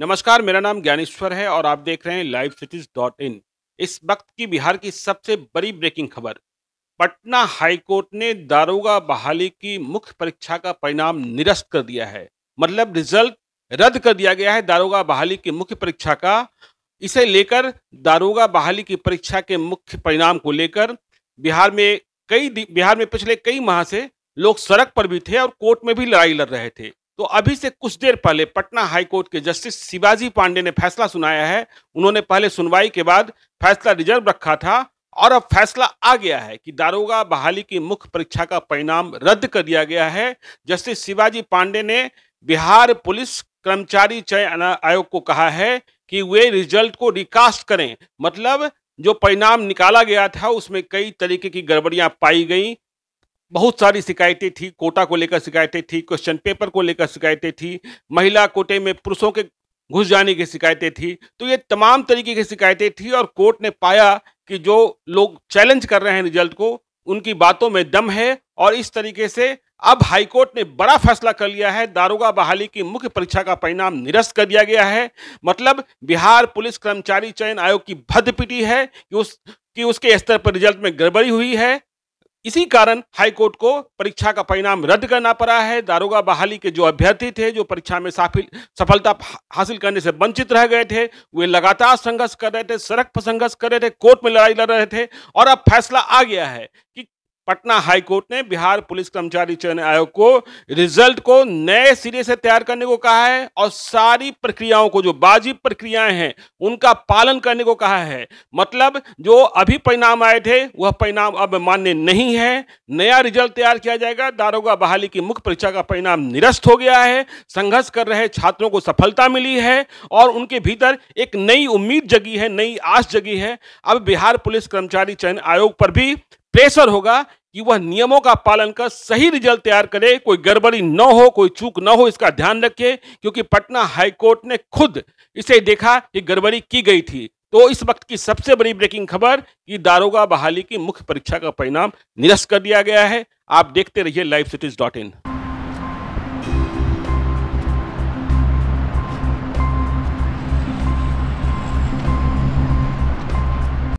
नमस्कार मेरा नाम ज्ञानेश्वर है और आप देख रहे हैं लाइव सिटीज डॉट इन इस वक्त की बिहार की सबसे बड़ी ब्रेकिंग खबर पटना हाईकोर्ट ने दारोगा बहाली की मुख्य परीक्षा का परिणाम निरस्त कर दिया है मतलब रिजल्ट रद्द कर दिया गया है दारोगा बहाली की मुख्य परीक्षा का इसे लेकर दारोगा बहाली की परीक्षा के मुख्य परिणाम को लेकर बिहार में कई बिहार में पिछले कई माह से लोग सड़क पर भी थे और कोर्ट में भी लड़ाई लड़ रहे थे तो अभी से कुछ देर पहले पटना हाईकोर्ट के जस्टिस शिवाजी पांडे ने फैसला सुनाया है उन्होंने पहले सुनवाई के बाद फैसला रिजर्व रखा था और अब फैसला आ गया है कि दारोगा बहाली की मुख्य परीक्षा का परिणाम रद्द कर दिया गया है जस्टिस शिवाजी पांडे ने बिहार पुलिस कर्मचारी चयन आयोग को कहा है कि वे रिजल्ट को रिकास्ट करें मतलब जो परिणाम निकाला गया था उसमें कई तरीके की गड़बड़ियां पाई गई बहुत सारी शिकायतें थी कोटा को लेकर शिकायतें थी क्वेश्चन पेपर को लेकर शिकायतें थी महिला कोटे में पुरुषों के घुस जाने की शिकायतें थी तो ये तमाम तरीके की शिकायतें थी और कोर्ट ने पाया कि जो लोग चैलेंज कर रहे हैं रिजल्ट को उनकी बातों में दम है और इस तरीके से अब हाईकोर्ट ने बड़ा फैसला कर लिया है दारोगा बहाली की मुख्य परीक्षा का परिणाम निरस्त कर दिया गया है मतलब बिहार पुलिस कर्मचारी चयन आयोग की भद्द है कि उस कि उसके स्तर पर रिजल्ट में गड़बड़ी हुई है इसी कारण हाईकोर्ट को परीक्षा का परिणाम रद्द करना पड़ा है दारोगा बहाली के जो अभ्यर्थी थे जो परीक्षा में सफलता हासिल करने से वंचित रह गए थे वे लगातार संघर्ष कर रहे थे सड़क पर संघर्ष कर रहे थे कोर्ट में लड़ाई लड़ रहे थे और अब फैसला आ गया है कि पटना हाईकोर्ट ने बिहार पुलिस कर्मचारी चयन आयोग को रिजल्ट को नए सिरे से तैयार करने को कहा है और सारी प्रक्रियाओं को जो बाजी प्रक्रियाएं हैं उनका पालन करने को कहा है मतलब जो अभी परिणाम आए थे वह परिणाम अब मान्य नहीं है नया रिजल्ट तैयार किया जाएगा दारोगा बहाली की मुख्य परीक्षा का परिणाम निरस्त हो गया है संघर्ष कर रहे छात्रों को सफलता मिली है और उनके भीतर एक नई उम्मीद जगी है नई आस जगी है अब बिहार पुलिस कर्मचारी चयन आयोग पर भी प्रेशर होगा कि वह नियमों का पालन कर सही रिजल्ट तैयार करे कोई गड़बड़ी न हो कोई चूक न हो इसका ध्यान रखे क्योंकि पटना हाईकोर्ट ने खुद इसे देखा कि गड़बड़ी की गई थी तो इस वक्त की सबसे बड़ी ब्रेकिंग खबर कि दारोगा बहाली की मुख्य परीक्षा का परिणाम निरस्त कर दिया गया है आप देखते रहिए लाइव सिटीज डॉट इन